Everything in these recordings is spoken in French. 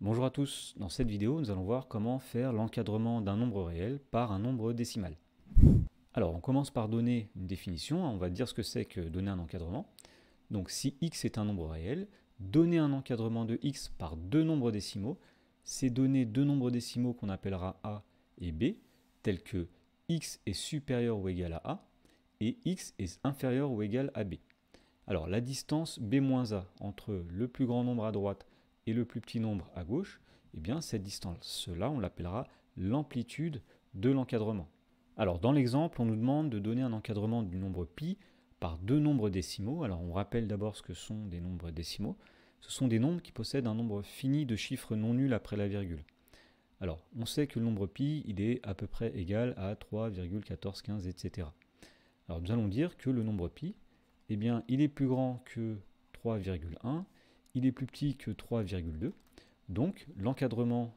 Bonjour à tous, dans cette vidéo nous allons voir comment faire l'encadrement d'un nombre réel par un nombre décimal. Alors on commence par donner une définition, hein. on va dire ce que c'est que donner un encadrement. Donc si x est un nombre réel, donner un encadrement de x par deux nombres décimaux, c'est donner deux nombres décimaux qu'on appellera a et b, tels que x est supérieur ou égal à a et x est inférieur ou égal à b. Alors la distance b-a entre le plus grand nombre à droite et le plus petit nombre à gauche, eh bien cette distance cela, on l'appellera l'amplitude de l'encadrement. Alors dans l'exemple, on nous demande de donner un encadrement du nombre pi par deux nombres décimaux. Alors on rappelle d'abord ce que sont des nombres décimaux. Ce sont des nombres qui possèdent un nombre fini de chiffres non nuls après la virgule. Alors on sait que le nombre pi, il est à peu près égal à 3,1415, etc. Alors nous allons dire que le nombre pi, eh bien, il est plus grand que 3,1 il est plus petit que 3,2. Donc l'encadrement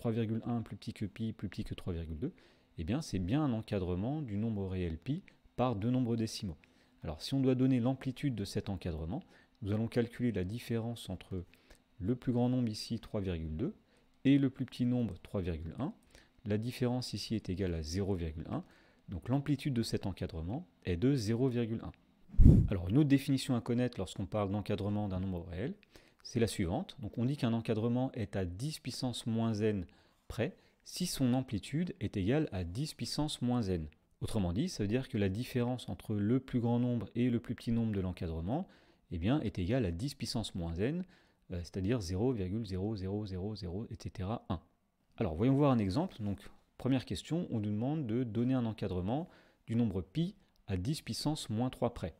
3,1 euh, plus petit que pi plus petit que 3,2, et eh bien c'est bien un encadrement du nombre réel pi par deux nombres décimaux. Alors si on doit donner l'amplitude de cet encadrement, nous allons calculer la différence entre le plus grand nombre ici 3,2 et le plus petit nombre 3,1. La différence ici est égale à 0,1, donc l'amplitude de cet encadrement est de 0,1. Alors, une autre définition à connaître lorsqu'on parle d'encadrement d'un nombre réel, c'est la suivante. Donc, on dit qu'un encadrement est à 10 puissance moins n près si son amplitude est égale à 10 puissance moins n. Autrement dit, ça veut dire que la différence entre le plus grand nombre et le plus petit nombre de l'encadrement eh est égale à 10 puissance moins n, euh, c'est-à-dire 0,0000, etc. Alors, voyons voir un exemple. Donc, première question, on nous demande de donner un encadrement du nombre pi à 10 puissance moins 3 près.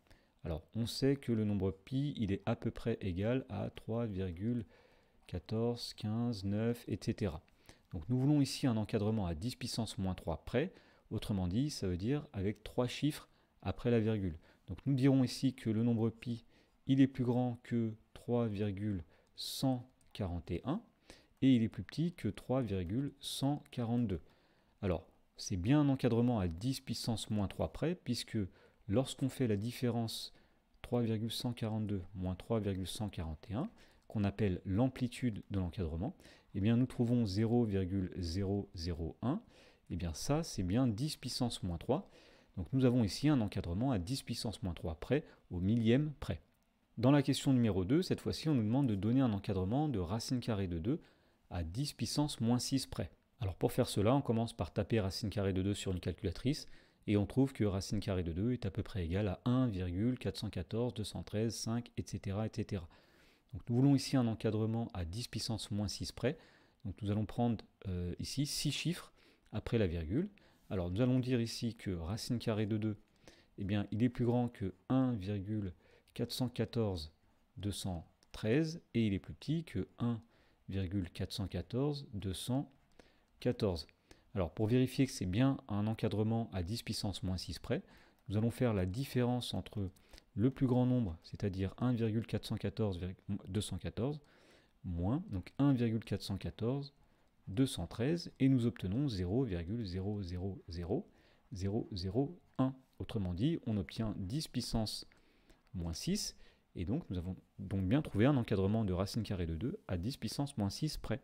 Alors, on sait que le nombre pi, il est à peu près égal à 3,14, 15, 9, etc. Donc nous voulons ici un encadrement à 10 puissance moins 3 près, autrement dit, ça veut dire avec 3 chiffres après la virgule. Donc nous dirons ici que le nombre pi, il est plus grand que 3,141 et il est plus petit que 3,142. Alors, c'est bien un encadrement à 10 puissance moins 3 près, puisque lorsqu'on fait la différence 3,142 moins 3,141, qu'on appelle l'amplitude de l'encadrement, eh bien nous trouvons 0,001, et eh bien ça c'est bien 10 puissance moins 3. Donc nous avons ici un encadrement à 10 puissance moins 3 près, au millième près. Dans la question numéro 2, cette fois-ci on nous demande de donner un encadrement de racine carrée de 2 à 10 puissance moins 6 près. Alors pour faire cela, on commence par taper racine carrée de 2 sur une calculatrice, et on trouve que racine carrée de 2 est à peu près égale à 1,414, 213, 5, etc., Donc nous voulons ici un encadrement à 10 puissance moins 6 près. Donc nous allons prendre euh, ici 6 chiffres après la virgule. Alors nous allons dire ici que racine carrée de 2, eh bien, il est plus grand que 1,414, 213 et il est plus petit que 1,414, 214. Alors pour vérifier que c'est bien un encadrement à 10 puissance moins 6 près, nous allons faire la différence entre le plus grand nombre, c'est-à-dire 214, moins, donc 1,414, 213, et nous obtenons 0,000001. Autrement dit, on obtient 10 puissance moins 6, et donc nous avons donc bien trouvé un encadrement de racine carrée de 2 à 10 puissance moins 6 près.